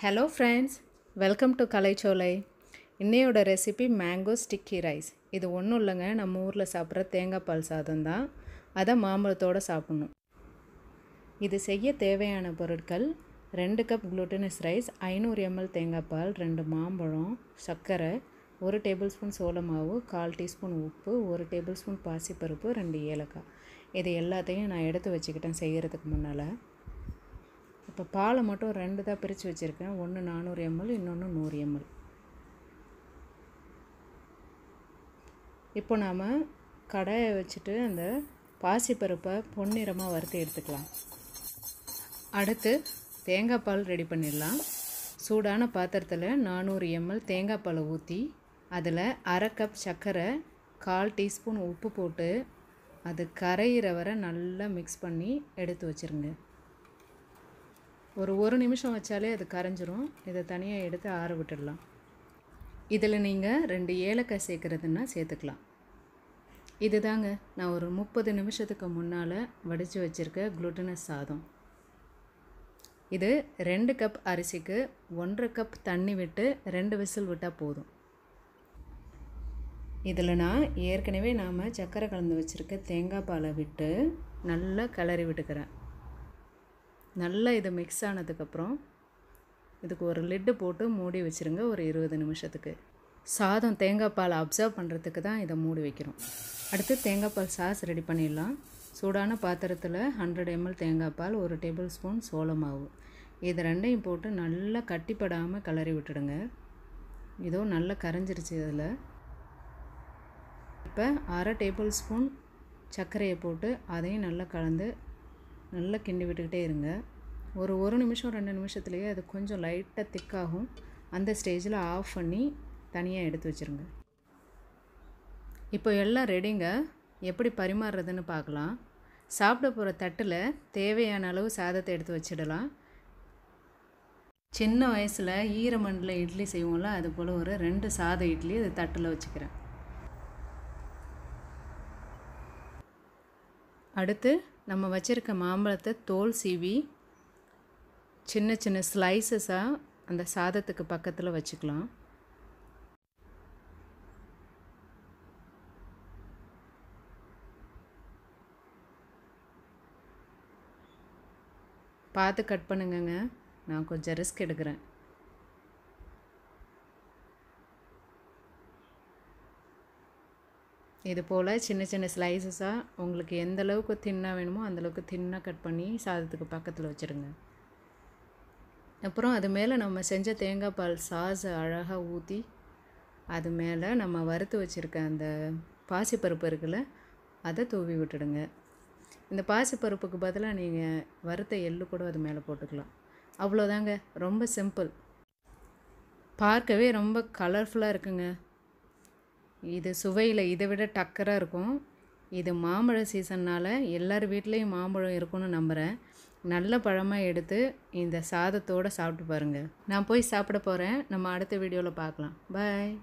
hello friends welcome to Kalaicholai இன்னையோட recipe mango sticky rice இது ஒன்றும் இல்லைங்க நம்ம ஊரில் சாப்பிட்ற தேங்காய் பால் சாதம் தான் அதை மாம்பழத்தோடு சாப்பிட்ணும் இது செய்ய தேவையான பொருட்கள் ரெண்டு கப் குளுட்டனஸ் ரைஸ் ஐநூறு எம்எல் தேங்காய் பால் ரெண்டு மாம்பழம் சர்க்கரை ஒரு டேபிள் ஸ்பூன் சோளமாவு மாவு கால் டீஸ்பூன் உப்பு ஒரு டேபிள் ஸ்பூன் பாசிப்பருப்பு ரெண்டு ஏலக்காய் இது எல்லாத்தையும் நான் எடுத்து வச்சுக்கிட்டேன் செய்கிறதுக்கு முன்னால் இப்போ பாலை மட்டும் ரெண்டு தான் பிரித்து வச்சுருக்கேன் ஒன்று நானூறு எம்எல் இன்னொன்று நூறு எம்எல் இப்போ நாம் கடாயை வச்சுட்டு அந்த பாசிப்பருப்பை பொன்னிறமாக வறுத்து எடுத்துக்கலாம் அடுத்து தேங்காய் பால் ரெடி பண்ணிடலாம் சூடான பாத்திரத்தில் நானூறு எம்எல் தேங்காய் பாலை ஊற்றி அதில் அரை கப் சர்க்கரை கால் டீஸ்பூன் உப்பு போட்டு அது கரையிற வரை நல்லா மிக்ஸ் பண்ணி எடுத்து வச்சுருங்க ஒரு ஒரு நிமிஷம் வச்சாலே அது கரைஞ்சிரும் இதை தனியாக எடுத்து ஆற விட்டுடலாம் இதில் நீங்கள் ரெண்டு ஏலக்காய் சேர்க்குறதுன்னா சேர்த்துக்கலாம் இது தாங்க நான் ஒரு முப்பது நிமிஷத்துக்கு முன்னால் வடித்து வச்சுருக்க குளுட்டனஸ் சாதம் இது ரெண்டு கப் அரிசிக்கு ஒன்றரை கப் தண்ணி விட்டு ரெண்டு விசில் விட்டால் போதும் இதில் நான் ஏற்கனவே நாம் சக்கரை கலந்து வச்சுருக்க தேங்காய் பாலை விட்டு நல்லா கிளறி விட்டுக்கிறேன் நல்லா இது மிக்ஸ் ஆனதுக்கப்புறம் இதுக்கு ஒரு லிட்டு போட்டு மூடி வச்சுருங்க ஒரு இருபது நிமிஷத்துக்கு சாதம் தேங்காய் பால் அப்சர்வ் பண்ணுறதுக்கு தான் இதை மூடி வைக்கிறோம் அடுத்து தேங்காய் பால் சாஸ் ரெடி பண்ணிடலாம் சூடான பாத்திரத்தில் ஹண்ட்ரட் எம்எல் தேங்காய் பால் ஒரு டேபிள் ஸ்பூன் சோளமாவு இது ரெண்டையும் போட்டு நல்லா கட்டிப்படாமல் கிளறி விட்டுடுங்க இதோ நல்லா கரைஞ்சிருச்சு இதில் இப்போ அரை டேபிள் ஸ்பூன் சர்க்கரையை போட்டு அதையும் நல்லா கலந்து நல்லா கிண்டி விட்டுக்கிட்டே இருங்க ஒரு ஒரு நிமிஷம் ரெண்டு நிமிஷத்துலேயே அது கொஞ்சம் லைட்டாக திக்காகும் அந்த ஸ்டேஜில் ஆஃப் பண்ணி தனியாக எடுத்து வச்சுருங்க இப்போ எல்லாம் ரெடிங்க எப்படி பரிமாறுறதுன்னு பார்க்கலாம் சாப்பிட போகிற தட்டில் தேவையான அளவு சாதத்தை எடுத்து வச்சிடலாம் சின்ன வயசில் ஈரமண்டில் இட்லி செய்வோம்ல அது போல் ஒரு ரெண்டு சாத இட்லி அது தட்டில் வச்சுக்கிறேன் அடுத்து நம்ம வச்சுருக்க மாம்பழத்தை தோல் சீவி சின்ன சின்ன ஸ்லைசஸாக அந்த சாதத்துக்கு பக்கத்தில் வச்சுக்கலாம் பார்த்து கட் பண்ணுங்கங்க நான் கொஞ்சம் ரிஸ்க் எடுக்கிறேன் இது போல் சின்ன சின்ன ஸ்லைசஸாக உங்களுக்கு எந்த அளவுக்கு தின்னாக வேணுமோ அந்தளவுக்கு தின்னாக கட் பண்ணி சாதத்துக்கு பக்கத்தில் வச்சுருங்க அப்புறம் அது மேலே நம்ம செஞ்ச தேங்காய் பால் சாஸை அழகாக ஊற்றி அது மேலே நம்ம வறுத்து வச்சுருக்க அந்த பாசிப்பருப்பு இருக்குல்ல அதை தூவி விட்டுடுங்க இந்த பாசிப்பருப்புக்கு பதிலாக நீங்கள் வறுத்த எள்ளு கூட அது மேலே போட்டுக்கலாம் அவ்வளோதாங்க ரொம்ப சிம்பிள் பார்க்கவே ரொம்ப கலர்ஃபுல்லாக இருக்குங்க இது சுவையில் இதை விட டக்கராக இருக்கும் இது மாம்பழ சீசன்னால் எல்லார் வீட்லேயும் மாம்பழம் இருக்கும்னு நம்புகிறேன் நல்ல பழமாக எடுத்து இந்த சாதத்தோடு சாப்பிட்டு பாருங்கள் நான் போய் சாப்பிட போகிறேன் நம்ம அடுத்த வீடியோவில் பார்க்கலாம் பாய்